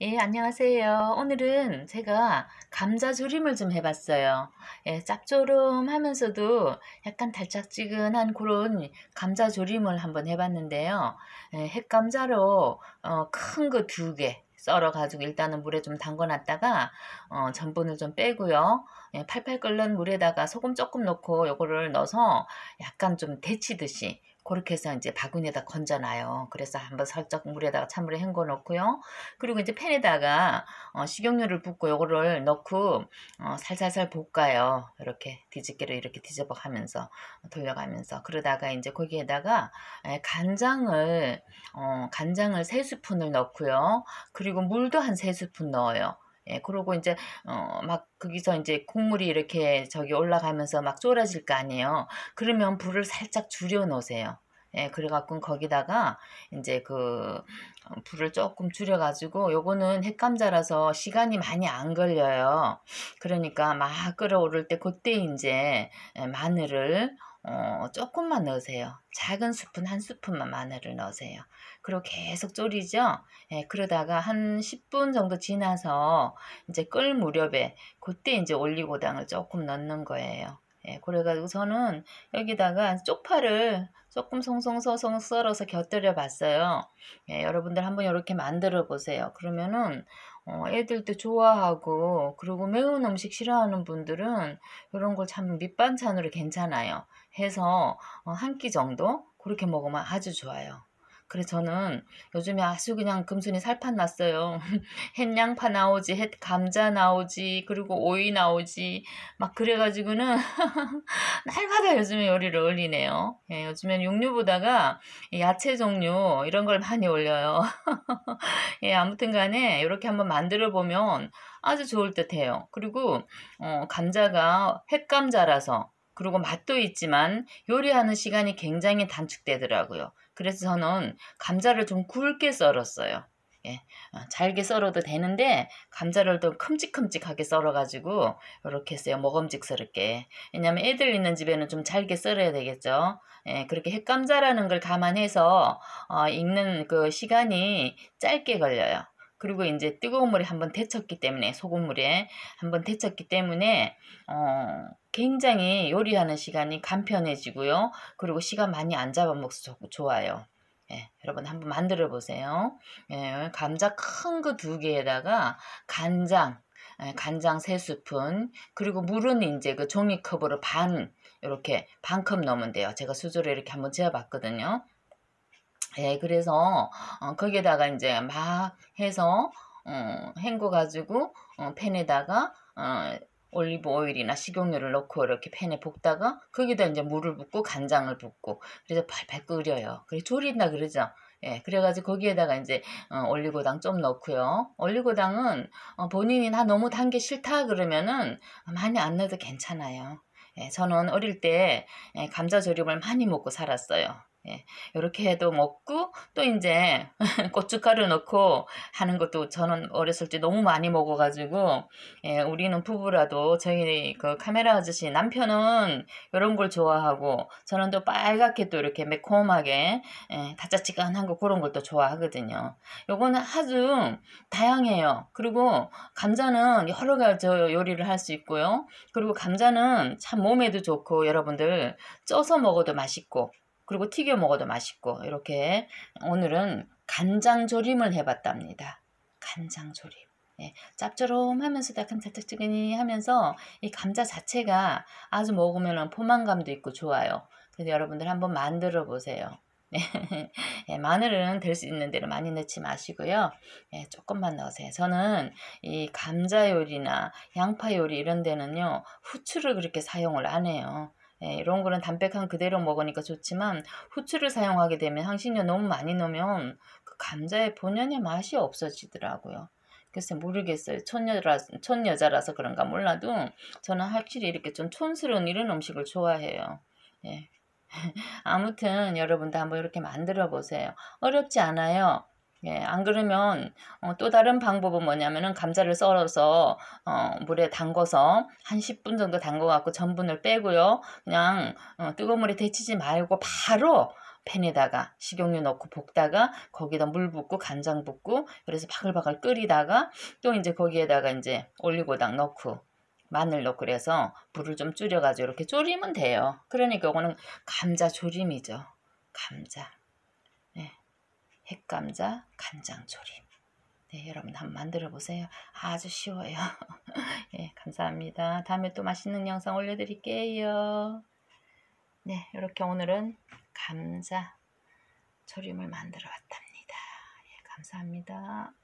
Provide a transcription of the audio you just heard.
예, 안녕하세요. 오늘은 제가 감자 조림을 좀 해봤어요. 예, 짭조름하면서도 약간 달짝지근한 그런 감자 조림을 한번 해봤는데요. 예, 핵감자로 어, 큰거 두 개 썰어가지고 일단은 물에 좀 담궈놨다가 어, 전분을 좀 빼고요. 예, 팔팔 끓는 물에다가 소금 조금 넣고 요거를 넣어서 약간 좀 데치듯이 그렇게 해서 이제 바구니에다 건져놔요. 그래서 한번 살짝 물에다가 찬물에 헹궈 놓고요. 그리고 이제 팬에다가 어, 식용유를 붓고 요거를 넣고 어, 살살살 볶아요. 이렇게 뒤집개로 이렇게 뒤집어 가면서 돌려가면서 그러다가 이제 거기에다가 에, 예, 간장을 어, 간장을 3 스푼을 넣고요. 그리고 물도 한3 스푼 넣어요. 예, 그러고 이제 어 막 거기서 이제 국물이 이렇게 저기 올라가면서 막 졸아질 거 아니에요. 그러면 불을 살짝 줄여 놓으세요. 예, 그래갖고 거기다가 이제 그 어, 불을 조금 줄여가지고 요거는 핵감자라서 시간이 많이 안 걸려요. 그러니까 막 끓어오를 때 그때 이제 예, 마늘을 어, 조금만 넣으세요. 작은 스푼 한 스푼만 마늘을 넣으세요. 그리고 계속 졸이죠. 예, 그러다가 한 10분 정도 지나서 이제 끓 무렵에 그때 이제 올리고당을 조금 넣는 거예요. 예, 그래가지고 저는 여기다가 쪽파를 조금 송송송송 썰어서 곁들여 봤어요. 예, 여러분들 한번 이렇게 만들어 보세요. 그러면은 어, 애들도 좋아하고 그리고 매운 음식 싫어하는 분들은 이런 걸 참 밑반찬으로 괜찮아요. 해서 어, 한 끼 정도 그렇게 먹으면 아주 좋아요. 그래 저는 요즘에 아주 그냥 금순이 살판 났어요. 햇양파 나오지, 햇 감자 나오지, 그리고 오이 나오지 막 그래가지고는 날마다 요즘에 요리를 올리네요. 예, 요즘엔 육류보다가 야채 종류 이런 걸 많이 올려요. 예, 아무튼간에 이렇게 한번 만들어 보면 아주 좋을 듯해요. 그리고 어, 감자가 햇감자라서 그리고 맛도 있지만 요리하는 시간이 굉장히 단축되더라고요. 그래서 저는 감자를 좀 굵게 썰었어요. 예, 어, 잘게 썰어도 되는데 감자를 좀 큼직큼직하게 썰어가지고 이렇게 했어요. 먹음직스럽게. 왜냐면 애들 있는 집에는 좀 잘게 썰어야 되겠죠. 예, 그렇게 햇감자라는걸 감안해서 어, 익는 그 시간이 짧게 걸려요. 그리고 이제 뜨거운 물에 한번 데쳤기 때문에 소금물에 한번 데쳤기 때문에 어 굉장히 요리하는 시간이 간편해지고요. 그리고 시간 많이 안 잡아먹어서 좋아요. 예, 여러분 한번 만들어 보세요. 예, 감자 큰 거 두 개에다가 간장, 예, 간장 세 스푼, 그리고 물은 이제 그 종이컵으로 반, 이렇게 반컵 넣으면 돼요. 제가 수저를 이렇게 한번 재어봤거든요. 예, 그래서 어, 거기에다가 이제 막 해서 어, 헹궈 가지고 어, 팬에다가 어, 올리브 오일이나 식용유를 넣고 이렇게 팬에 볶다가 거기다 이제 물을 붓고 간장을 붓고 그래서 팔팔 끓여요. 그래 졸인다 그러죠. 예, 그래가지고 거기에다가 이제 어, 올리고당 좀 넣고요. 올리고당은 어, 본인이 나 너무 단 게 싫다 그러면은 많이 안 넣어도 괜찮아요. 예, 저는 어릴 때 예, 감자 조림을 많이 먹고 살았어요. 예, 이렇게 해도 먹고 또 이제 고춧가루 넣고 하는 것도 저는 어렸을 때 너무 많이 먹어가지고 예, 우리는 부부라도 저희 그 카메라 아저씨 남편은 이런 걸 좋아하고 저는 또 빨갛게 또 이렇게 매콤하게 예, 다짜치간한 거 그런 걸 또 좋아하거든요. 요거는 아주 다양해요. 그리고 감자는 여러 가지 요리를 할 수 있고요. 그리고 감자는 참 몸에도 좋고 여러분들 쪄서 먹어도 맛있고 그리고 튀겨 먹어도 맛있고 이렇게 오늘은 간장조림을 해봤답니다. 간장조림. 예, 짭조름하면서 달큰달짝지근이 하면서 이 감자 자체가 아주 먹으면 포만감도 있고 좋아요. 그래서 여러분들 한번 만들어 보세요. 예, 마늘은 될 수 있는 대로 많이 넣지 마시고요. 예, 조금만 넣으세요. 저는 이 감자 요리나 양파 요리 이런 데는요. 후추를 그렇게 사용을 안 해요. 예, 이런 거는 담백한 그대로 먹으니까 좋지만 후추를 사용하게 되면 향신료 너무 많이 넣으면 그 감자의 본연의 맛이 없어지더라고요. 글쎄 모르겠어요. 첫여라, 첫여자라서 그런가 몰라도 저는 확실히 이렇게 좀 촌스러운 이런 음식을 좋아해요. 예. 아무튼 여러분도 한번 이렇게 만들어 보세요. 어렵지 않아요. 예, 안 그러면 어, 또 다른 방법은 뭐냐면은 감자를 썰어서 어, 물에 담궈서 한 10분 정도 담궈 갖고 전분을 빼고요. 그냥 어, 뜨거운 물에 데치지 말고 바로 팬에다가 식용유 넣고 볶다가 거기다 물 붓고 간장 붓고 그래서 바글바글 끓이다가 또 이제 거기에다가 이제 올리고당 넣고 마늘 넣고 그래서 불을 좀 줄여가지고 이렇게 졸이면 돼요. 그러니까 이거는 감자 조림이죠. 감자. 백감자 간장조림. 네, 여러분 한번 만들어 보세요. 아주 쉬워요. 네, 감사합니다. 다음에 또 맛있는 영상 올려드릴게요. 네, 이렇게 오늘은 감자 조림을 만들어 왔답니다. 예, 감사합니다.